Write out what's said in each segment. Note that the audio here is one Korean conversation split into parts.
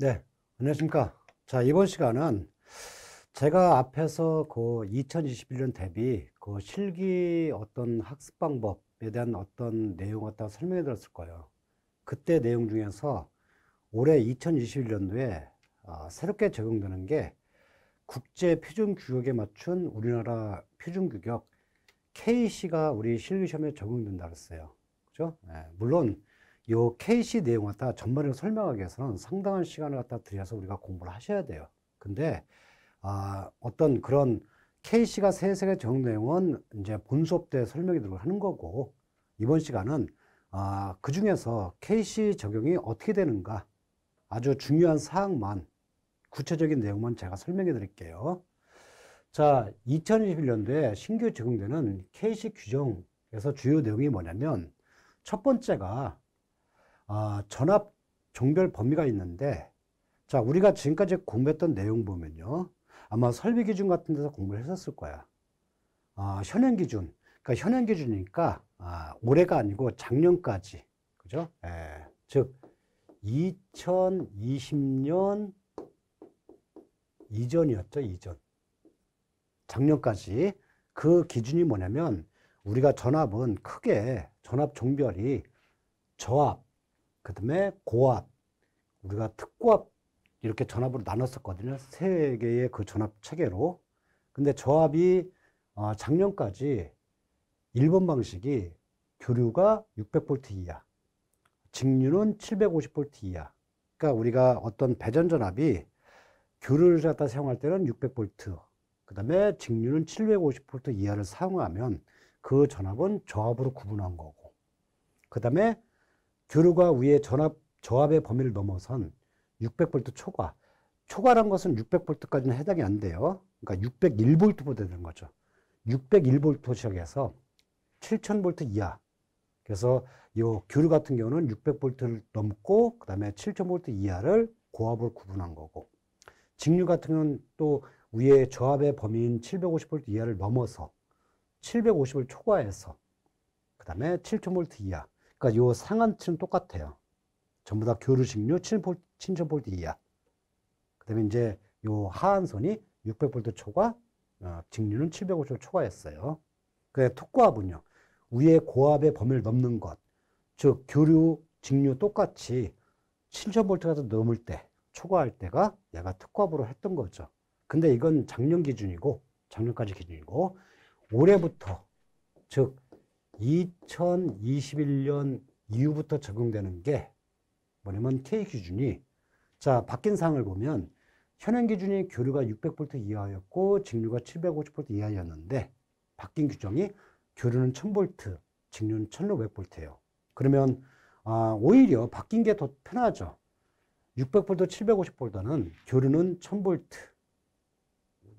네, 안녕하십니까. 자, 이번 시간은 제가 앞에서 그 2021년 대비 그 실기 어떤 학습 방법에 대한 어떤 내용 갖다 설명해 드렸을 거예요. 그때 내용 중에서 올해 2021년도에 아, 새롭게 적용되는 게 국제 표준 규격에 맞춘 우리나라 표준 규격 KC가 우리 실기 시험에 적용된다 그랬어요. 그죠? 네, 물론 요이 c 내용을 갖다 전반적으로 설명하기 위해서는 상당한 시간을 갖다 들여서 우리가 공부를 하셔야 돼요. 근데 아, 어떤 그런 케이 c 가 세세의 적용 내용은 이제 본 수업 때 설명이 들어 하는 거고 이번 시간은 아, 그 중에서 케이 c 적용이 어떻게 되는가 아주 중요한 사항만 구체적인 내용만 제가 설명해 드릴게요. 자, 2021년도에 신규 적용되는 케이 c 규정에서 주요 내용이 뭐냐면 첫 번째가 아, 전압 종별 범위가 있는데 자 우리가 지금까지 공부했던 내용 보면요 아마 설비 기준 같은 데서 공부를 했었을 거야 아, 현행 기준 그러니까 현행 기준이니까 아, 올해가 아니고 작년까지 그죠? 예, 즉 2020년 이전이었죠 이전 작년까지 그 기준이 뭐냐면 우리가 전압은 크게 전압 종별이 저압 그 다음에 고압, 우리가 특고압 이렇게 전압으로 나눴었거든요. 세 개의 그 전압 체계로. 근데 저압이 어, 작년까지 일본 방식이 교류가 600V 이하, 직류는 750V 이하. 그러니까 우리가 어떤 배전 전압이 교류를 갖다 사용할 때는 600V, 그 다음에 직류는 750V 이하를 사용하면 그 전압은 저압으로 구분한 거고, 그 다음에 교류가 위에 전압, 저압의 범위를 넘어선 600V 초과. 초과란 것은 600V까지는 해당이 안 돼요. 그러니까 601V보다 되는 거죠. 601V 시작에서 7000V 이하. 그래서 이 교류 같은 경우는 600V를 넘고 그다음에 7000V 이하를 고압을 구분한 거고. 직류 같은 경우는 또 위에 저압의 범위인 750V 이하를 넘어서 750을 초과해서 그다음에 7000V 이하 그러니까 요 상한치는 똑같아요. 전부 다 교류식류 7V, 7 0 0 0 이하. 그 다음에 이제 요 하한선이 6 0 0볼트 초과, 어, 직류는 750V 초과였어요그 특고압은요. 위에 고압의 범위를 넘는 것. 즉, 교류, 직류 똑같이 7000V가 넘을 때, 초과할 때가 얘가 특고압으로 했던 거죠. 근데 이건 작년 기준이고, 작년까지 기준이고, 올해부터, 즉, 2021년 이후부터 적용되는 게 뭐냐면 K 기준이 자 바뀐 사항을 보면 현행 기준이 교류가 600V 이하였고 직류가 750V 이하였는데 바뀐 규정이 교류는 1000V, 직류는 1500V예요. 그러면 아, 오히려 바뀐 게 더 편하죠. 600V, 750V는 교류는 1000V.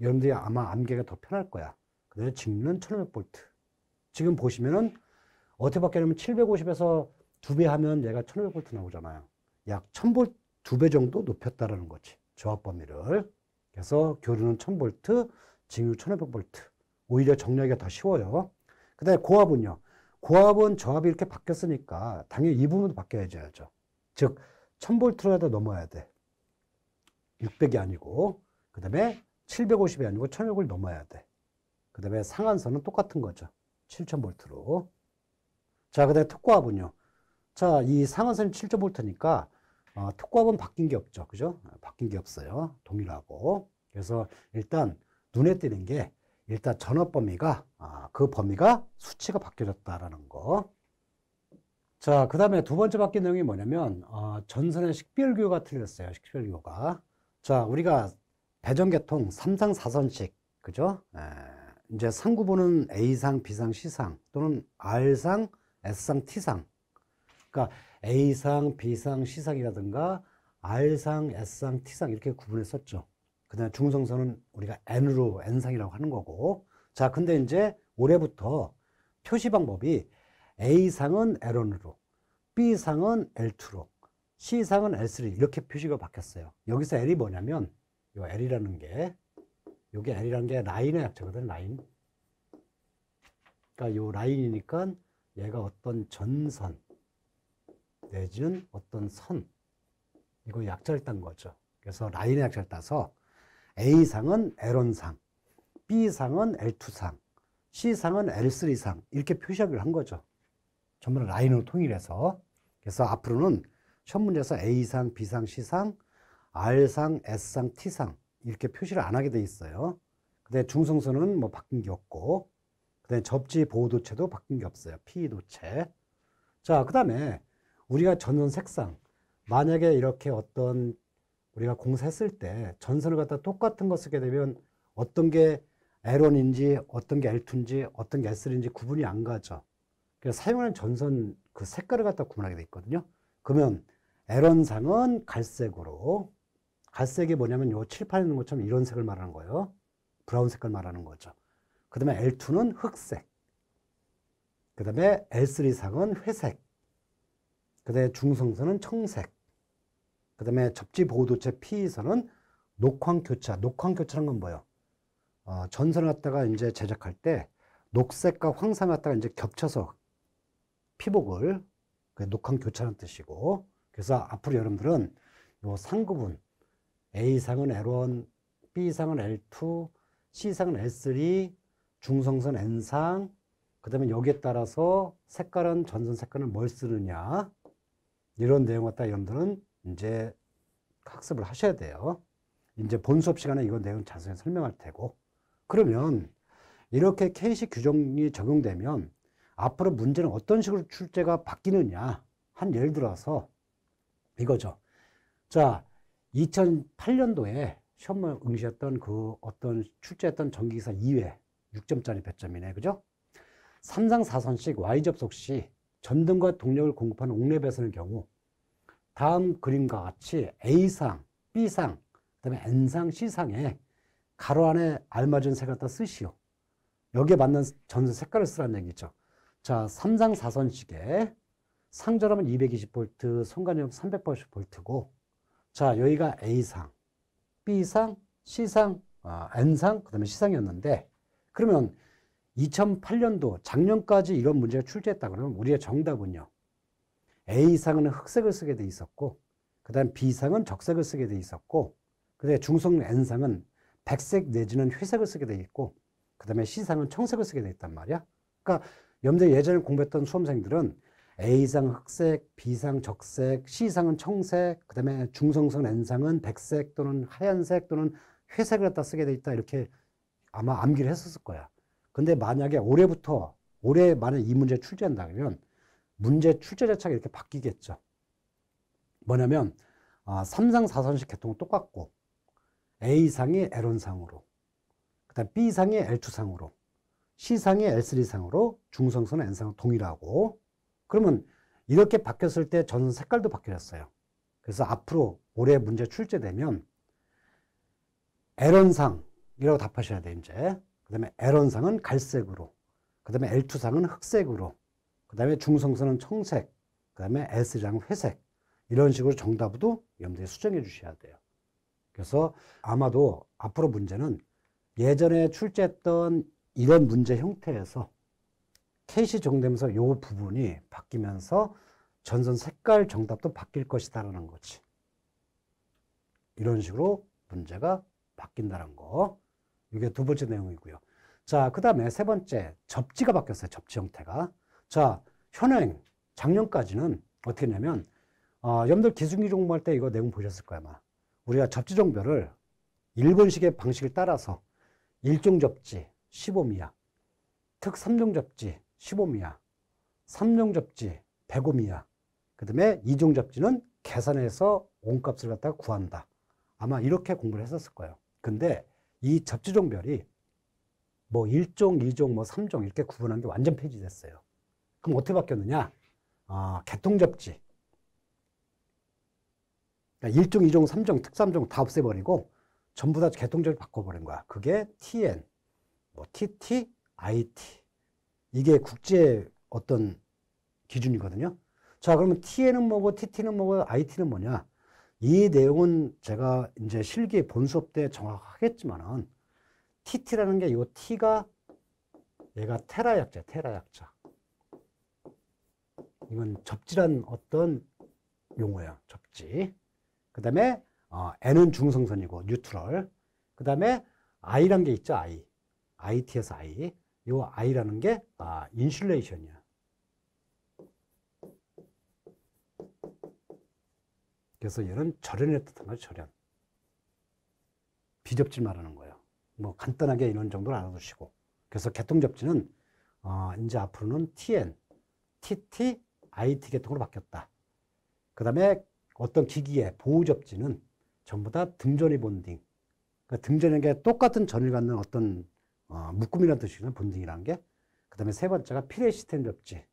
여러분들이 아마 암기가 더 편할 거야. 그다음에 직류는 1500V. 지금 보시면은 어떻게 바뀌냐면 750에서 두배 하면 얘가 1 5 0 0볼트 나오잖아요. 약1 0 0 0볼트두배 정도 높였다라는 거지. 저압 범위를. 그래서 교류는 1 0 0 0볼트 직류 1 5 0 0볼트 오히려 정리하기가 더 쉬워요. 그 다음에 고압은요. 고압은 저압이 이렇게 바뀌었으니까 당연히 이 부분도 바뀌어야죠. 즉, 1 0 0 0볼트로라도 넘어야 돼. 600이 아니고, 그 다음에 750이 아니고 1 5 0 0을 넘어야 돼. 그 다음에 상한선은 똑같은 거죠. 7,000V로. 자, 그 다음에 특고압은요. 자, 이 상한선이 7,000V니까 어, 특고압은 바뀐 게 없죠. 그죠? 어, 바뀐 게 없어요. 동일하고. 그래서 일단 눈에 띄는 게 일단 전업 범위가 아, 그 범위가 수치가 바뀌어졌다라는 거. 자, 그 다음에 두 번째 바뀐 내용이 뭐냐면 어, 전선의 식별교가 틀렸어요. 식별교가. 자, 우리가 배전계통 3상 4선식 그죠? 에. 예. 이제 상구부는 A상, B상, C상 또는 R상, S상, T상. 그러니까 A상, B상, C상이라든가 R상, S상, T상 이렇게 구분했었죠. 그다음에 중성선은 우리가 N으로 N상이라고 하는 거고. 자, 근데 이제 올해부터 표시 방법이 A상은 L1으로, B상은 L2로, C상은 L3 이렇게 표시가 바뀌었어요. 여기서 L이 뭐냐면 이 L이라는 게 요게 L이란 게 라인의 합체거든, 라인. 그니까요 라인이니까 얘가 어떤 전선 내지는 어떤 선 이거 약자를 딴 거죠. 그래서 라인의 약자를 따서 A상은 L1상, B상은 L2상, C상은 L3상 이렇게 표시하기로 한 거죠. 전부 라인으로 통일해서 그래서 앞으로는 첫 문제에서 A상, B상, C상, R상, S상, T상 이렇게 표시를 안 하게 돼 있어요. 근데 중성선은 뭐 바뀐 게 없고, 그다음 접지 보호도체도 바뀐 게 없어요. p 도체. 자, 그다음에 우리가 전선 색상 만약에 이렇게 어떤 우리가 공사했을 때 전선을 갖다 똑같은 거 쓰게 되면 어떤 게 L1인지 어떤 게 L2인지 어떤 게 S3인지 구분이 안 가죠. 그래서 사용하는 전선 그 색깔을 갖다 구분하게 돼 있거든요. 그러면 L1상은 갈색으로 갈색이 뭐냐면 요 칠판에 있는 것처럼 이런 색을 말하는 거예요. 브라운 색깔 말하는 거죠. 그 다음에 L2는 흑색. 그 다음에 L3상은 회색. 그 다음에 중성선은 청색. 그 다음에 접지 보호도체 P선은 녹황교차. 녹황교차란 건 뭐예요? 어, 전선을 갖다가 이제 제작할 때 녹색과 황산을 갖다가 이제 겹쳐서 피복을 그 녹황교차란 뜻이고 그래서 앞으로 여러분들은 요 상급은 A상은 L1, B상은 L2, C상은 L3, 중성선 N상, 그 다음에 여기에 따라서 색깔은 전선 색깔은뭘 쓰느냐 이런 내용과 따 여러분들은 이제 학습을 하셔야 돼요. 이제 본 수업 시간에 이건 내용 자세히 설명할 테고 그러면 이렇게 케이시 규정이 적용되면 앞으로 문제는 어떤 식으로 출제가 바뀌느냐 한 예를 들어서 이거죠. 자 2008년도에 시험을 응시했던 그 어떤 출제했던 전기기사 2회 6점짜리 배점이네 그죠? 3상 4선씩 Y접속 시 전등과 동력을 공급하는 옥내 배선의 경우 다음 그림과 같이 A상, B상, 그 다음에 N상, C상에 가로 안에 알맞은 색을 갖다 쓰시오. 여기에 맞는 전선 색깔을 쓰라는 얘기죠. 자, 3상 4선식에 상전압은 220V, 손간압 380V고 자, 여기가 A상, B상, C상, 아, N상, 그 다음에 C상이었는데 그러면 2008년도 작년까지 이런 문제가 출제했다 그러면 우리의 정답은요. A상은 흑색을 쓰게 돼 있었고 그 다음 B상은 적색을 쓰게 돼 있었고 그 다음에 중성 N상은 백색 내지는 회색을 쓰게 돼 있고 그 다음에 C상은 청색을 쓰게 돼 있단 말이야. 그러니까 염러 예전에 공부했던 수험생들은 A상 흑색, B상 적색, C상은 청색, 그 다음에 중성성 N상은 백색 또는 하얀색 또는 회색을 갖다 쓰게 돼 있다 이렇게 아마 암기를 했었을 거야. 근데 만약에 올해부터 올해 만약 이 문제 출제한다 그러면 문제 출제 자체가 이렇게 바뀌겠죠. 뭐냐면 아, 3상 4선식 계통은 똑같고 A상이 L원상으로 그다음 B상이 L2상으로 C상이 L3상으로 중성선은 N상으로 동일하고 그러면 이렇게 바뀌었을 때 전 색깔도 바뀌었어요. 그래서 앞으로 올해 문제 출제되면 에런상이라고 답하셔야 돼요, 이제. 그 다음에 에런상은 갈색으로, 그 다음에 L2상은 흑색으로, 그 다음에 중성선은 청색, 그 다음에 S랑 회색, 이런 식으로 정답도 염두에 수정해 주셔야 돼요. 그래서 아마도 앞으로 문제는 예전에 출제했던 이런 문제 형태에서 캣이 적용되면서 요 부분이 바뀌면서 전선 색깔 정답도 바뀔 것이다라는 거지. 이런 식으로 문제가 바뀐다는 거. 이게 두 번째 내용이고요. 자, 그 다음에 세 번째, 접지가 바뀌었어요. 접지 형태가. 자, 현행, 작년까지는 어떻게 했냐면, 어, 여러분들 기승기 종목할 때 이거 내용 보셨을 거야, 아마. 우리가 접지 종별을 일본식의 방식을 따라서 일종 접지 15 미야, 특 3종 접지 15미야, 3종 접지 105미야, 그 다음에 2종 접지는 계산해서 온값을 갖다가 구한다. 아마 이렇게 공부를 했었을 거예요. 근데 이 접지종별이 뭐 1종, 2종, 뭐 3종 이렇게 구분한 게 완전 폐지됐어요. 그럼 어떻게 바뀌었느냐? 아, 개통접지. 그러니까 1종, 2종, 3종, 특3종 다 없애버리고 전부 다 개통접지 바꿔버린 거야. 그게 TN, 뭐 TT, IT. 이게 국제 어떤 기준이거든요. 자, 그러면 T는 뭐고 TT는 뭐고 IT는 뭐냐? 이 내용은 제가 이제 실기 본 수업 때 정확하겠지만은 TT라는 게 요 T가 얘가 테라 약자, 테라 약자. 이건 접지란 어떤 용어예요. 접지. 그 다음에 어, N은 중성선이고 뉴트럴. 그 다음에 I란 게 있죠. I. IT에서 I. 요 I라는 게 아, 인슐레이션이야. 그래서 얘는 절연을 뜻하는 절연. 비접질 말하는 거예요. 뭐 간단하게 이런 정도를 알아두시고. 그래서 개통 접지는 어, 이제 앞으로는 TN, TT, IT 계통으로 바뀌었다. 그 다음에 어떤 기기의 보호 접지는 전부 다 등전이 본딩. 그러니까 등전에게 똑같은 전을 갖는 어떤 어, 묶음이라는 뜻이구나, 본딩이라는 게. 그 다음에 세 번째가 피레 시스템 접지.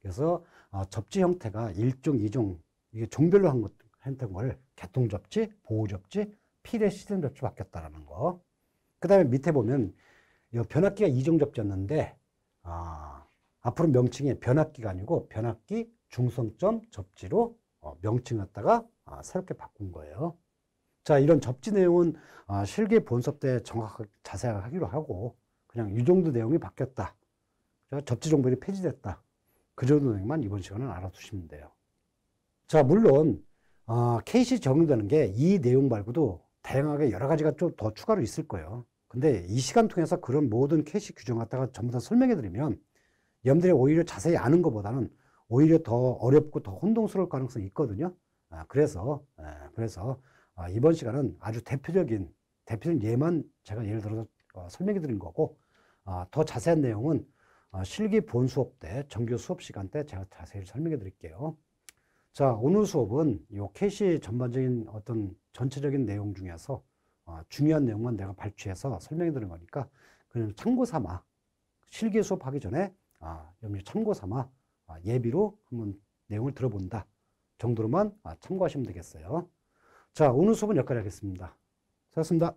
그래서 어, 접지 형태가 일종이종 이게 종별로 한 것, 행동을 개통 접지, 보호 접지, 피레 시스템 접지 바뀌었다라는 거. 그 다음에 밑에 보면 변압기가 이종 접지였는데, 아, 앞으로 명칭이 변압기가 아니고 변압기 중성점 접지로 어, 명칭 갖다가 아, 새롭게 바꾼 거예요. 자, 이런 접지 내용은 아, 실기 본섭 때 정확하게 자세하게 하기로 하고 그냥 이 정도 내용이 바뀌었다. 접지 정보이 폐지됐다. 그 정도 내만 이번 시간은 알아두시면 돼요. 자, 물론 어, 아, 케이시 적용되는 게 이 내용 말고도 다양하게 여러 가지가 좀 더 추가로 있을 거예요. 근데 이 시간 통해서 그런 모든 케이시 규정 갖다가 전부 다 설명해 드리면 염러분들이 오히려 자세히 아는 것보다는 오히려 더 어렵고 더 혼동스러울 가능성이 있거든요. 아, 그래서, 아, 그래서 아, 이번 시간은 아주 대표적인 대표적인 예만 제가 예를 들어서 어, 설명해 드린 거고 아, 더 자세한 내용은 어, 실기 본 수업 때 정규 수업 시간 때 제가 자세히 설명해 드릴게요. 자 오늘 수업은 요 캐시 전반적인 어떤 전체적인 내용 중에서 어, 중요한 내용만 내가 발췌해서 설명해 드린 거니까 그냥 참고 삼아 실기 수업하기 전에 아, 염려 참고 삼아 아, 예비로 한번 내용을 들어본다 정도로만 참고하시면 되겠어요. 자, 오늘 수업은 여기까지 하겠습니다. 수고하셨습니다.